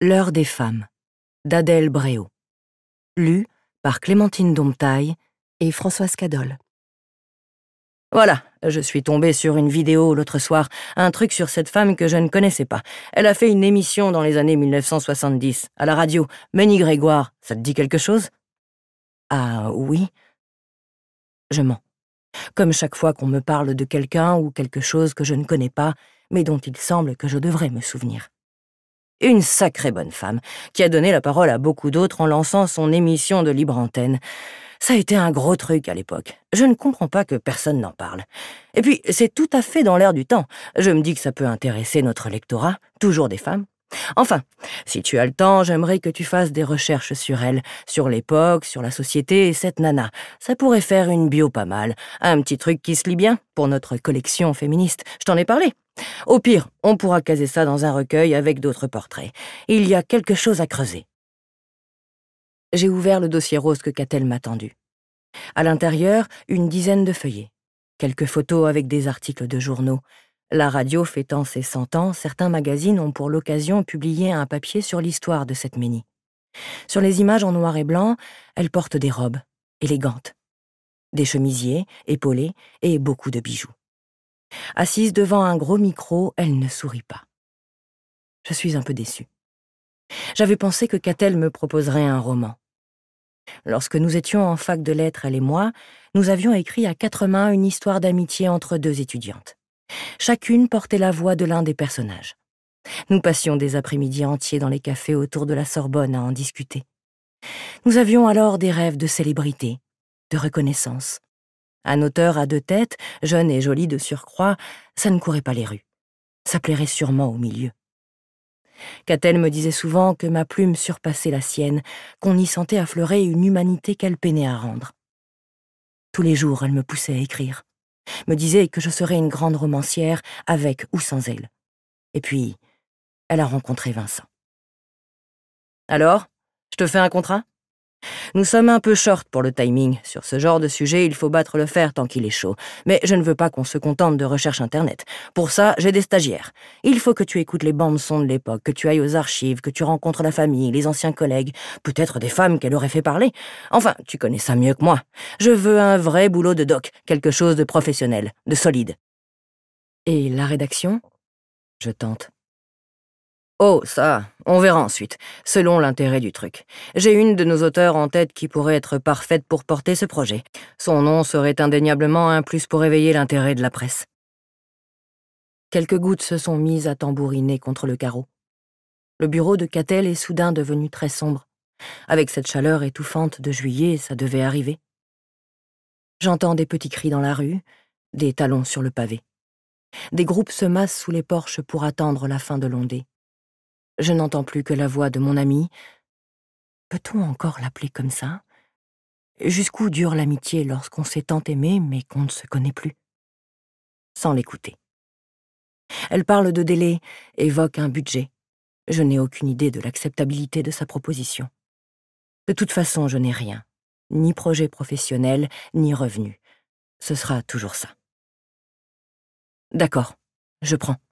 L'heure des femmes d'Adèle Bréau. Lu par Clémentine Domptaille et Françoise Cadol. Voilà, je suis tombée sur une vidéo l'autre soir, un truc sur cette femme que je ne connaissais pas. Elle a fait une émission dans les années 1970, à la radio, Ménie Grégoire, ça te dit quelque chose Ah oui Je mens. Comme chaque fois qu'on me parle de quelqu'un ou quelque chose que je ne connais pas, mais dont il semble que je devrais me souvenir. Une sacrée bonne femme, qui a donné la parole à beaucoup d'autres en lançant son émission de libre antenne. Ça a été un gros truc à l'époque. Je ne comprends pas que personne n'en parle. Et puis, c'est tout à fait dans l'air du temps. Je me dis que ça peut intéresser notre lectorat, toujours des femmes. Enfin, si tu as le temps, j'aimerais que tu fasses des recherches sur elle, sur l'époque, sur la société et cette nana. Ça pourrait faire une bio pas mal, un petit truc qui se lit bien pour notre collection féministe. Je t'en ai parlé. Au pire, on pourra caser ça dans un recueil avec d'autres portraits. Il y a quelque chose à creuser. J'ai ouvert le dossier rose que Catel m'a tendu. À l'intérieur, une dizaine de feuillets. Quelques photos avec des articles de journaux. La radio fêtant ses 100 ans, certains magazines ont pour l'occasion publié un papier sur l'histoire de cette ménie. Sur les images en noir et blanc, elle porte des robes, élégantes, des chemisiers, épaulés et beaucoup de bijoux. Assise devant un gros micro, elle ne sourit pas. Je suis un peu déçue. J'avais pensé que Catel me proposerait un roman. Lorsque nous étions en fac de lettres, elle et moi, nous avions écrit à quatre mains une histoire d'amitié entre deux étudiantes. Chacune portait la voix de l'un des personnages. Nous passions des après-midi entiers dans les cafés autour de la Sorbonne à en discuter. Nous avions alors des rêves de célébrité, de reconnaissance, un auteur à deux têtes, jeune et joli de surcroît, ça ne courait pas les rues. Ça plairait sûrement au milieu. Catel me disait souvent que ma plume surpassait la sienne, qu'on y sentait affleurer une humanité qu'elle peinait à rendre. Tous les jours, elle me poussait à écrire, me disait que je serais une grande romancière, avec ou sans elle. Et puis, elle a rencontré Vincent. Alors, je te fais un contrat nous sommes un peu short pour le timing. Sur ce genre de sujet, il faut battre le fer tant qu'il est chaud. Mais je ne veux pas qu'on se contente de recherche Internet. Pour ça, j'ai des stagiaires. Il faut que tu écoutes les bandes-sons de l'époque, que tu ailles aux archives, que tu rencontres la famille, les anciens collègues, peut-être des femmes qu'elle aurait fait parler. Enfin, tu connais ça mieux que moi. Je veux un vrai boulot de doc, quelque chose de professionnel, de solide. Et la rédaction Je tente. Oh, ça, on verra ensuite, selon l'intérêt du truc. J'ai une de nos auteurs en tête qui pourrait être parfaite pour porter ce projet. Son nom serait indéniablement un plus pour éveiller l'intérêt de la presse. Quelques gouttes se sont mises à tambouriner contre le carreau. Le bureau de Catel est soudain devenu très sombre. Avec cette chaleur étouffante de juillet, ça devait arriver. J'entends des petits cris dans la rue, des talons sur le pavé. Des groupes se massent sous les porches pour attendre la fin de l'ondée. Je n'entends plus que la voix de mon ami. Peut-on encore l'appeler comme ça Jusqu'où dure l'amitié lorsqu'on s'est tant aimé mais qu'on ne se connaît plus Sans l'écouter. Elle parle de délai, évoque un budget. Je n'ai aucune idée de l'acceptabilité de sa proposition. De toute façon, je n'ai rien, ni projet professionnel, ni revenu. Ce sera toujours ça. D'accord, je prends.